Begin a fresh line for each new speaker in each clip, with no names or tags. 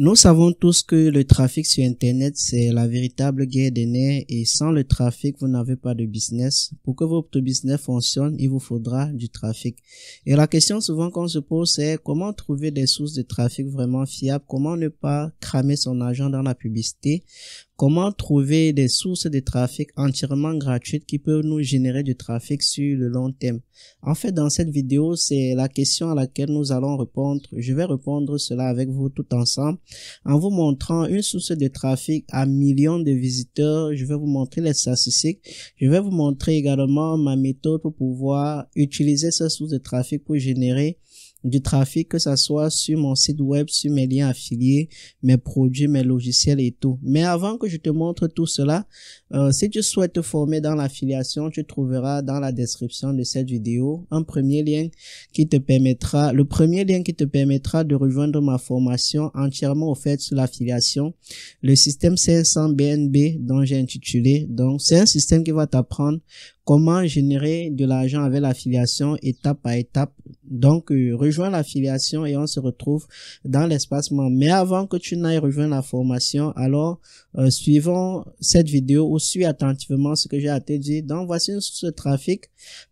Nous savons tous que le trafic sur Internet, c'est la véritable guerre des nerfs et sans le trafic, vous n'avez pas de business. Pour que votre business fonctionne, il vous faudra du trafic. Et la question souvent qu'on se pose, c'est comment trouver des sources de trafic vraiment fiables, comment ne pas cramer son argent dans la publicité, Comment trouver des sources de trafic entièrement gratuites qui peuvent nous générer du trafic sur le long terme En fait, dans cette vidéo, c'est la question à laquelle nous allons répondre. Je vais répondre cela avec vous tout ensemble en vous montrant une source de trafic à millions de visiteurs. Je vais vous montrer les statistiques. Je vais vous montrer également ma méthode pour pouvoir utiliser cette source de trafic pour générer du trafic, que ça soit sur mon site web, sur mes liens affiliés, mes produits, mes logiciels et tout. Mais avant que je te montre tout cela, euh, si tu souhaites te former dans l'affiliation, tu trouveras dans la description de cette vidéo un premier lien qui te permettra, le premier lien qui te permettra de rejoindre ma formation entièrement offerte sur l'affiliation, le système 500 BNB dont j'ai intitulé. Donc, c'est un système qui va t'apprendre Comment générer de l'argent avec l'affiliation étape par étape. Donc, euh, rejoins l'affiliation et on se retrouve dans l'espacement. Mais avant que tu n'ailles rejoindre la formation, alors euh, suivons cette vidéo ou suis attentivement ce que j'ai à te dire. Donc, voici une source de trafic.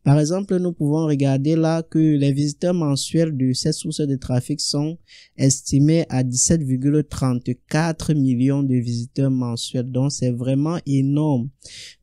Par exemple, nous pouvons regarder là que les visiteurs mensuels de cette source de trafic sont estimés à 17,34 millions de visiteurs mensuels. Donc, c'est vraiment énorme.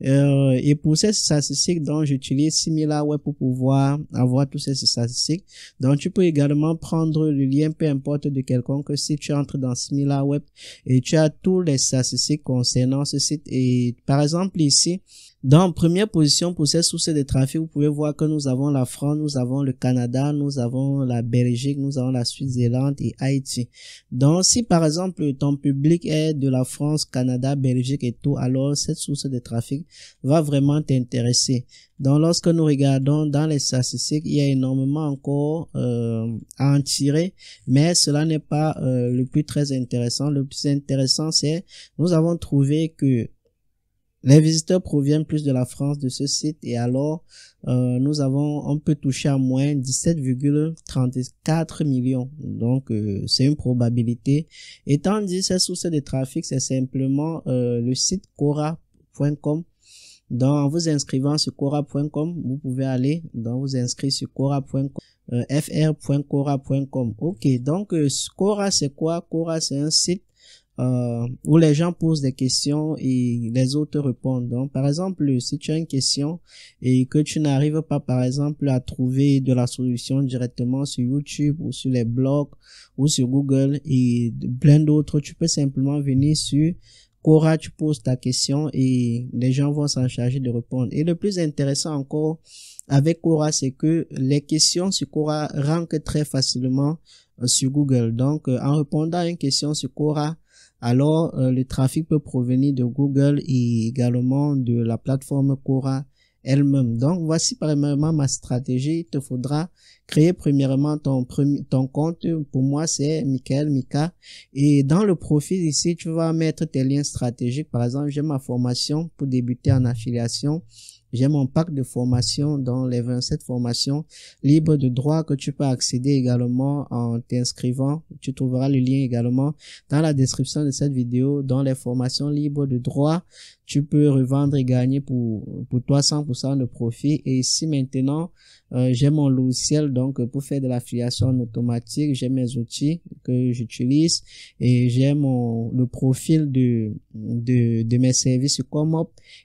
Euh, et pour cette ça dont j'utilise SimilarWeb pour pouvoir avoir tous ces statistiques. Donc, tu peux également prendre le lien, peu importe de quelconque si Tu entres dans SimilarWeb et tu as tous les statistiques concernant ce site. Et par exemple, ici, dans première position pour cette source de trafic, vous pouvez voir que nous avons la France, nous avons le Canada, nous avons la Belgique, nous avons la Suisse-Zélande et Haïti. Donc, si par exemple ton public est de la France, Canada, Belgique et tout, alors cette source de trafic va vraiment t'intéresser. Donc, lorsque nous regardons dans les statistiques, il y a énormément encore euh, à en tirer, mais cela n'est pas euh, le plus très intéressant. Le plus intéressant, c'est nous avons trouvé que les visiteurs proviennent plus de la France de ce site et alors euh, nous avons un peu touché à moins 17,34 millions. Donc euh, c'est une probabilité. Et dit cette source de trafic c'est simplement euh, le site cora.com. Donc en vous inscrivant sur cora.com vous pouvez aller dans vous inscrire sur cora.com. fr.cora.com ok donc Cora c'est quoi Cora c'est un site euh, où les gens posent des questions et les autres répondent. Donc, par exemple, si tu as une question et que tu n'arrives pas, par exemple, à trouver de la solution directement sur YouTube ou sur les blogs ou sur Google et plein d'autres, tu peux simplement venir sur Cora, tu poses ta question et les gens vont s'en charger de répondre. Et le plus intéressant encore avec Cora, c'est que les questions sur Quora rankent très facilement euh, sur Google. Donc, euh, en répondant à une question sur Cora, alors, euh, le trafic peut provenir de Google et également de la plateforme Cora elle-même. Donc, voici premièrement ma stratégie. Il te faudra créer premièrement ton, ton compte. Pour moi, c'est Michael Mika. Et dans le profil ici, tu vas mettre tes liens stratégiques. Par exemple, j'ai ma formation pour débuter en affiliation. J'ai mon pack de formations dans les 27 formations libres de droit que tu peux accéder également en t'inscrivant. Tu trouveras le lien également dans la description de cette vidéo dans les formations libres de droit tu peux revendre et gagner pour, pour toi 100% de profit. Et ici maintenant, euh, j'ai mon logiciel donc pour faire de l'affiliation automatique, j'ai mes outils que j'utilise et j'ai mon le profil de, de, de mes services comme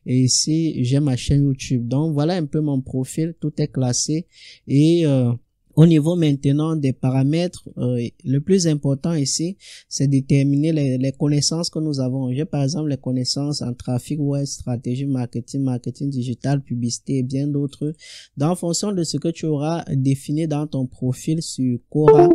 Et ici, j'ai ma chaîne YouTube. Donc voilà un peu mon profil, tout est classé et euh, au niveau maintenant des paramètres, euh, le plus important ici, c'est déterminer les, connaissances que nous avons. J'ai par exemple les connaissances en trafic web, stratégie marketing, marketing digital, publicité et bien d'autres. Dans fonction de ce que tu auras défini dans ton profil sur Quora,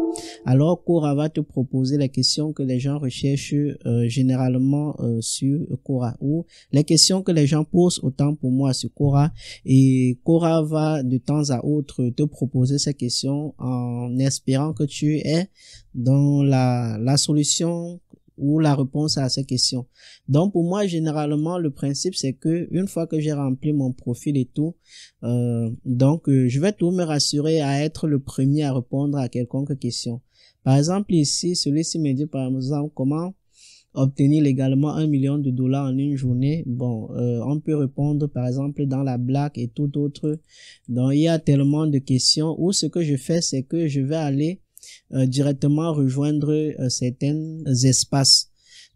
alors Quora va te proposer les questions que les gens recherchent euh, généralement euh, sur Quora ou les questions que les gens posent autant pour moi sur Quora et Quora va de temps à autre te proposer ces questions en espérant que tu es dans la, solution ou la réponse à ces questions. Donc pour moi généralement le principe c'est que une fois que j'ai rempli mon profil et tout, euh, donc euh, je vais tout me rassurer à être le premier à répondre à quelconque question. Par exemple ici celui-ci me dit par exemple comment obtenir légalement un million de dollars en une journée Bon, euh, on peut répondre par exemple dans la blague et tout autre. Donc il y a tellement de questions où ce que je fais, c'est que je vais aller euh, directement rejoindre euh, certains espaces.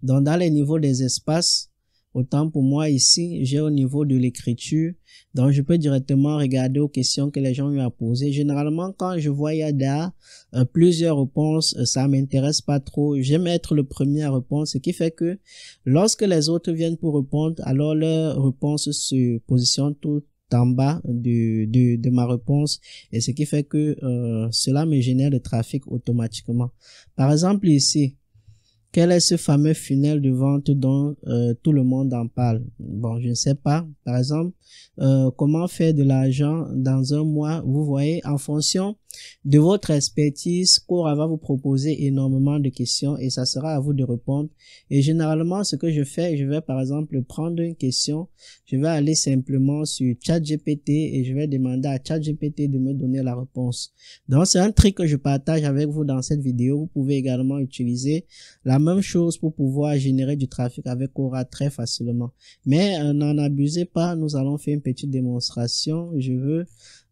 Donc dans les niveaux des espaces, Autant pour moi ici, j'ai au niveau de l'écriture, donc je peux directement regarder aux questions que les gens lui ont posées. Généralement, quand je vois Yada, euh, plusieurs réponses, euh, ça m'intéresse pas trop. J'aime être le premier à répondre, ce qui fait que lorsque les autres viennent pour répondre, alors leur réponse se positionne tout en bas de, ma réponse et ce qui fait que euh, cela me génère le trafic automatiquement. Par exemple ici, quel est ce fameux funnel de vente dont euh, tout le monde en parle Bon, je ne sais pas. Par exemple, euh, comment faire de l'argent dans un mois Vous voyez, en fonction de votre expertise, Cora va vous proposer énormément de questions et ça sera à vous de répondre. Et généralement, ce que je fais, je vais par exemple prendre une question, je vais aller simplement sur ChatGPT et je vais demander à ChatGPT de me donner la réponse. Donc, c'est un truc que je partage avec vous dans cette vidéo. Vous pouvez également utiliser la même chose pour pouvoir générer du trafic avec Cora très facilement. Mais euh, n'en abusez pas, nous allons faire une petite démonstration. Je veux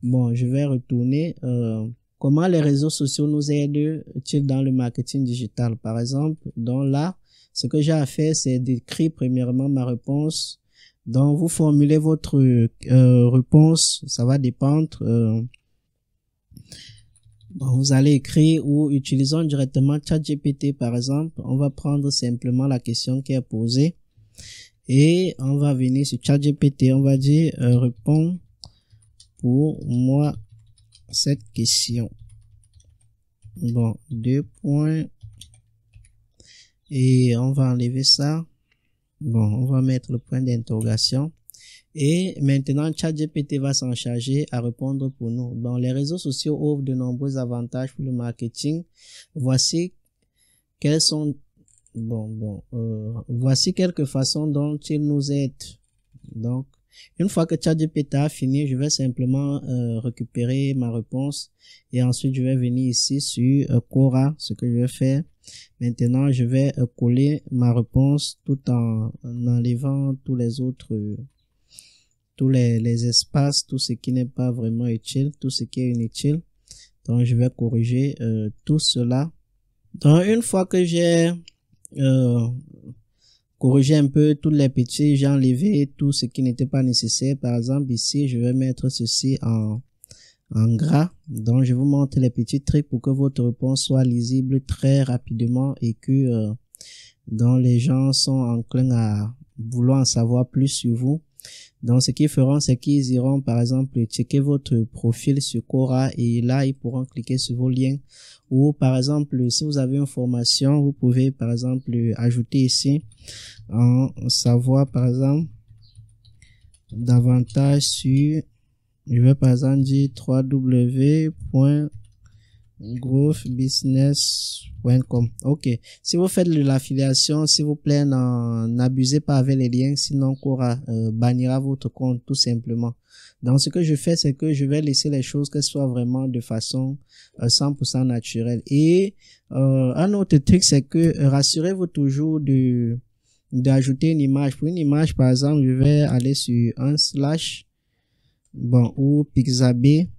Bon, je vais retourner. Euh, comment les réseaux sociaux nous aident-ils dans le marketing digital, par exemple donc là, ce que j'ai à faire, c'est d'écrire premièrement ma réponse. Donc, vous formulez votre euh, réponse, ça va dépendre. Euh, vous allez écrire ou utilisons directement ChatGPT par exemple. On va prendre simplement la question qui est posée et on va venir sur ChatGPT. On va dire euh, réponds pour moi cette question. Bon, deux points. Et on va enlever ça. Bon, on va mettre le point d'interrogation. Et maintenant, ChatGPT va s'en charger à répondre pour nous. Bon, les réseaux sociaux offrent de nombreux avantages pour le marketing. Voici quels sont bon, bon, euh, voici quelques façons dont ils nous aident. Donc, une fois que ChatGPT a fini, je vais simplement euh, récupérer ma réponse et ensuite je vais venir ici sur Cora. Euh, ce que je vais faire. Maintenant, je vais euh, coller ma réponse tout en, enlevant tous les autres, tous les, les, espaces, tout ce qui n'est pas vraiment utile, tout ce qui est inutile. Donc, je vais corriger tout cela. Donc, une fois que j'ai corriger un peu tous les petits, j'ai enlevé tout ce qui n'était pas nécessaire. Par exemple, ici, je vais mettre ceci en, en gras. Donc, je vous montre les petits trucs pour que votre réponse soit lisible très rapidement et que euh, les gens sont enclins à vouloir en savoir plus sur vous. Donc, ce qu'ils feront, c'est qu'ils iront, par exemple, checker votre profil sur Quora et là, ils pourront cliquer sur vos liens. Ou, par exemple, si vous avez une formation, vous pouvez, par exemple, ajouter ici en savoir, par exemple, davantage sur, je vais par exemple dire www growthbusiness.com. Ok. Si vous faites de l'affiliation, s'il vous plaît, n'abusez pas avec les liens, sinon Cora euh, bannira votre compte tout simplement. Donc ce que je fais, c'est que je vais laisser les choses qu'elles soient vraiment de façon 100% euh, naturelle. Et euh, un autre truc, c'est que euh, rassurez-vous toujours de d'ajouter une image. Pour une image, par exemple, je vais aller sur un slash, bon, ou Pixabay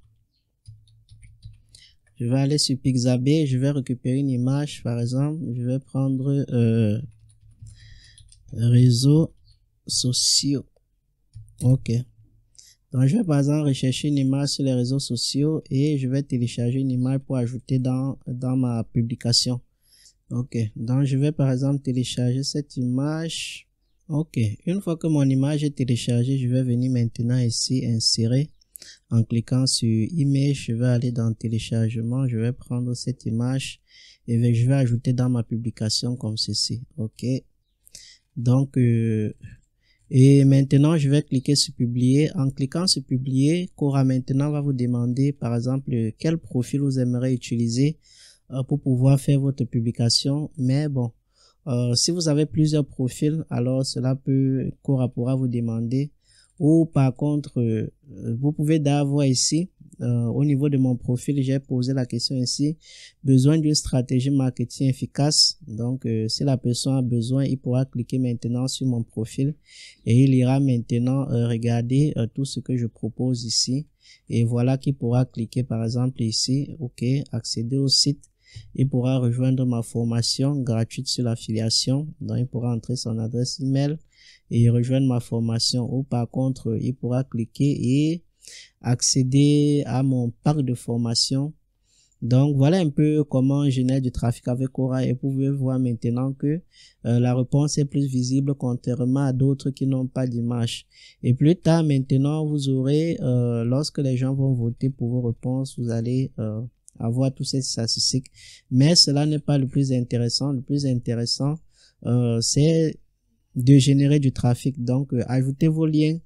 je vais aller sur Pixabay, je vais récupérer une image par exemple, je vais prendre euh, réseaux sociaux. Ok. Donc je vais par exemple rechercher une image sur les réseaux sociaux et je vais télécharger une image pour ajouter dans, dans ma publication. Ok. Donc je vais par exemple télécharger cette image. Ok. Une fois que mon image est téléchargée, je vais venir maintenant ici insérer en cliquant sur Image, je vais aller dans Téléchargement, je vais prendre cette image et je vais ajouter dans ma publication comme ceci. OK. Donc, euh, et maintenant, je vais cliquer sur publier. En cliquant sur publier, Cora maintenant va vous demander, par exemple, quel profil vous aimeriez utiliser euh, pour pouvoir faire votre publication. Mais bon, euh, si vous avez plusieurs profils, alors cela peut, Cora pourra vous demander ou par contre, euh, euh, vous pouvez d'avoir ici, euh, au niveau de mon profil, j'ai posé la question ici, besoin d'une stratégie marketing efficace. Donc, si la personne a besoin, il pourra cliquer maintenant sur mon profil et il ira maintenant regarder tout ce que je propose ici. Et voilà qu'il pourra cliquer par exemple ici, OK, accéder au site. Il pourra rejoindre ma formation gratuite sur l'affiliation. Donc, il pourra entrer son adresse email et rejoindre ma formation ou par contre il pourra cliquer et accéder à mon parc de formation. Donc voilà un peu comment générer du trafic avec Aura et vous pouvez voir maintenant que euh, la réponse est plus visible contrairement à d'autres qui n'ont pas d'image. Et plus tard maintenant vous aurez, euh, lorsque les gens vont voter pour vos réponses, vous allez euh, avoir tous ces statistiques. Mais cela n'est pas le plus intéressant. Le plus intéressant c'est de générer du trafic. Donc, euh, ajoutez vos liens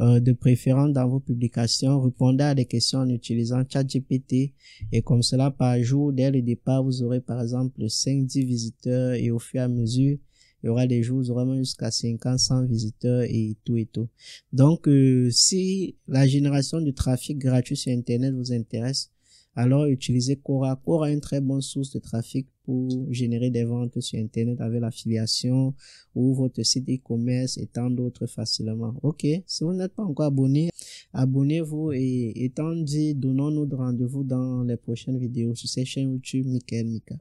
euh, de préférence dans vos publications, répondez à des questions en utilisant ChatGPT et comme cela par jour, dès le départ, vous aurez par exemple 5-10 visiteurs et au fur et à mesure, il y aura des jours, vous aurez même jusqu'à 50, 100 visiteurs et tout et tout. Donc, euh, si la génération du trafic gratuit sur Internet vous intéresse, alors utilisez Quora. Quora est une très bonne source de trafic pour générer des ventes sur Internet avec l'affiliation ou votre site e-commerce et tant d'autres facilement. Ok, si vous n'êtes pas encore abonné, abonnez-vous et étant dit, donnons-nous rendez-vous dans les prochaines vidéos sur cette chaîne YouTube Michael Mika.